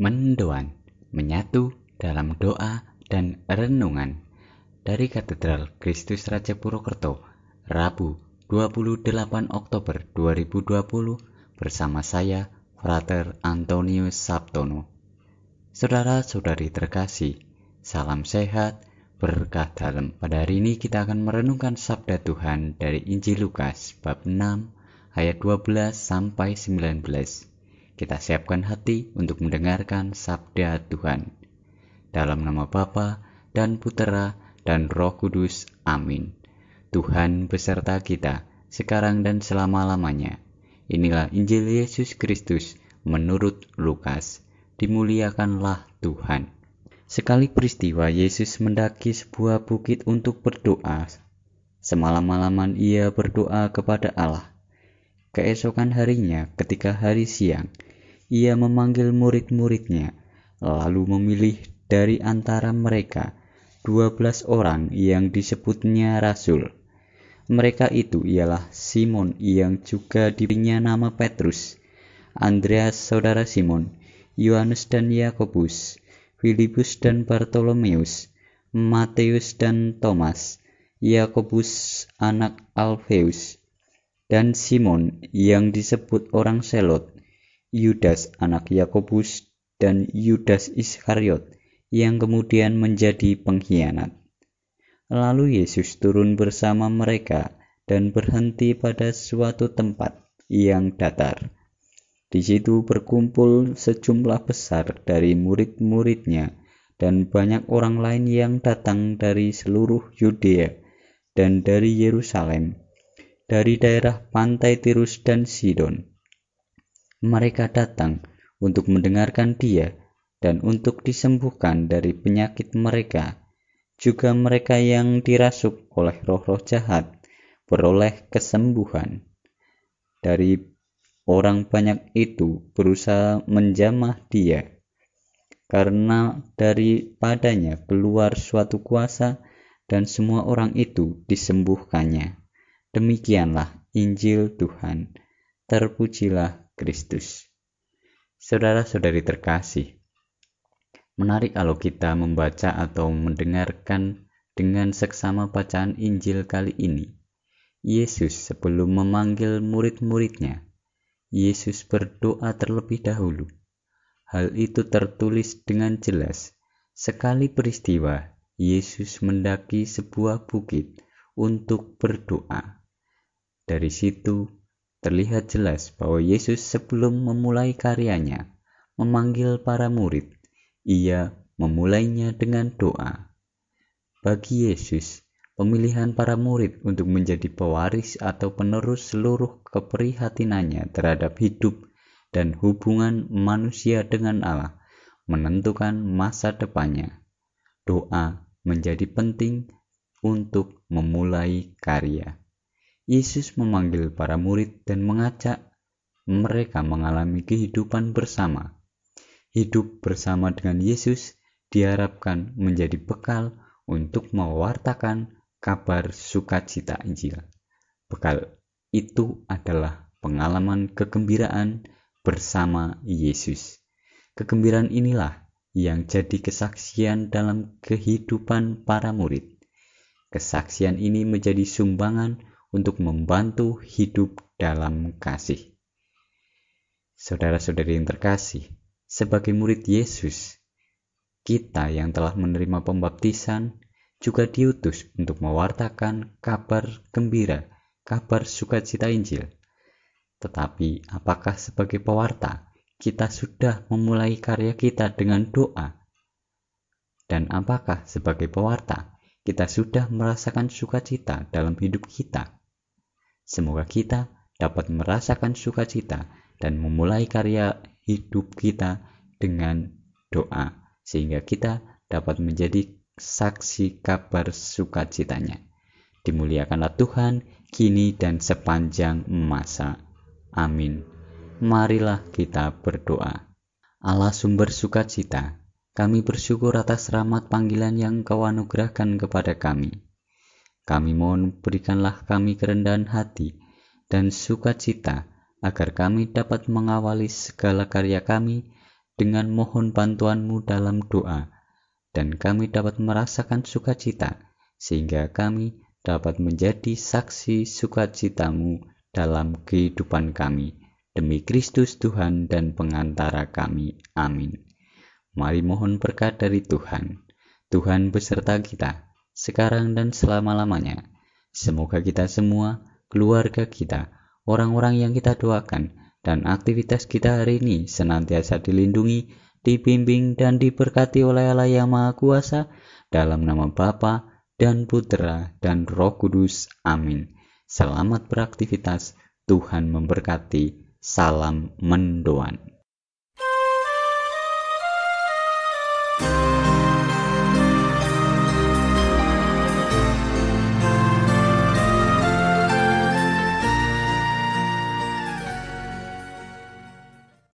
mendoan, menyatu dalam doa dan renungan. Dari Katedral Kristus Raja Purwokerto, Rabu 28 Oktober 2020 bersama saya, Frater Antonius Sabtono. Saudara-saudari terkasih, salam sehat, berkah dalam. Pada hari ini kita akan merenungkan sabda Tuhan dari Injil Lukas bab 6 ayat 12 sampai 19 kita siapkan hati untuk mendengarkan sabda Tuhan. Dalam nama Bapa dan Putera dan Roh Kudus. Amin. Tuhan beserta kita sekarang dan selama-lamanya. Inilah Injil Yesus Kristus menurut Lukas. Dimuliakanlah Tuhan. Sekali peristiwa Yesus mendaki sebuah bukit untuk berdoa. Semalam-malaman ia berdoa kepada Allah Keesokan harinya, ketika hari siang, ia memanggil murid-muridnya, lalu memilih dari antara mereka dua belas orang yang disebutnya rasul. Mereka itu ialah Simon yang juga dirinya nama Petrus, Andreas saudara Simon, Yohanes dan Yakobus, Filipus dan Bartolomeus, Matius dan Thomas, Yakobus anak Alfeus, dan Simon yang disebut orang Selot, Yudas anak Yakobus dan Yudas Iskariot yang kemudian menjadi pengkhianat. Lalu Yesus turun bersama mereka dan berhenti pada suatu tempat yang datar. Di situ berkumpul sejumlah besar dari murid-muridnya dan banyak orang lain yang datang dari seluruh Yudea dan dari Yerusalem dari daerah pantai Tirus dan Sidon. Mereka datang untuk mendengarkan dia dan untuk disembuhkan dari penyakit mereka. Juga mereka yang dirasuk oleh roh-roh jahat beroleh kesembuhan. Dari orang banyak itu berusaha menjamah dia karena daripadanya keluar suatu kuasa dan semua orang itu disembuhkannya. Demikianlah Injil Tuhan. Terpujilah Kristus. Saudara-saudari terkasih, menarik kalau kita membaca atau mendengarkan dengan seksama bacaan Injil kali ini. Yesus sebelum memanggil murid-muridnya, Yesus berdoa terlebih dahulu. Hal itu tertulis dengan jelas. Sekali peristiwa, Yesus mendaki sebuah bukit untuk berdoa. Dari situ, terlihat jelas bahwa Yesus sebelum memulai karyanya, memanggil para murid. Ia memulainya dengan doa. Bagi Yesus, pemilihan para murid untuk menjadi pewaris atau penerus seluruh keprihatinannya terhadap hidup dan hubungan manusia dengan Allah menentukan masa depannya. Doa menjadi penting untuk memulai karya. Yesus memanggil para murid dan mengajak mereka mengalami kehidupan bersama. Hidup bersama dengan Yesus diharapkan menjadi bekal untuk mewartakan kabar sukacita Injil. Bekal itu adalah pengalaman kegembiraan bersama Yesus. Kegembiraan inilah yang jadi kesaksian dalam kehidupan para murid. Kesaksian ini menjadi sumbangan untuk membantu hidup dalam kasih. Saudara-saudari yang terkasih, sebagai murid Yesus, kita yang telah menerima pembaptisan juga diutus untuk mewartakan kabar gembira, kabar sukacita Injil. Tetapi apakah sebagai pewarta kita sudah memulai karya kita dengan doa? Dan apakah sebagai pewarta kita sudah merasakan sukacita dalam hidup kita? Semoga kita dapat merasakan sukacita dan memulai karya hidup kita dengan doa, sehingga kita dapat menjadi saksi kabar sukacitanya. Dimuliakanlah Tuhan kini dan sepanjang masa. Amin. Marilah kita berdoa. Allah sumber sukacita, kami bersyukur atas rahmat panggilan yang kau anugerahkan kepada kami. Kami mohon berikanlah kami kerendahan hati dan sukacita agar kami dapat mengawali segala karya kami dengan mohon bantuanmu dalam doa dan kami dapat merasakan sukacita sehingga kami dapat menjadi saksi sukacitamu dalam kehidupan kami. Demi Kristus Tuhan dan pengantara kami. Amin. Mari mohon berkat dari Tuhan. Tuhan beserta kita sekarang dan selama-lamanya. Semoga kita semua, keluarga kita, orang-orang yang kita doakan, dan aktivitas kita hari ini senantiasa dilindungi, dibimbing, dan diberkati oleh Allah Yang Maha Kuasa dalam nama Bapa dan Putra dan Roh Kudus. Amin. Selamat beraktivitas. Tuhan memberkati. Salam mendoan.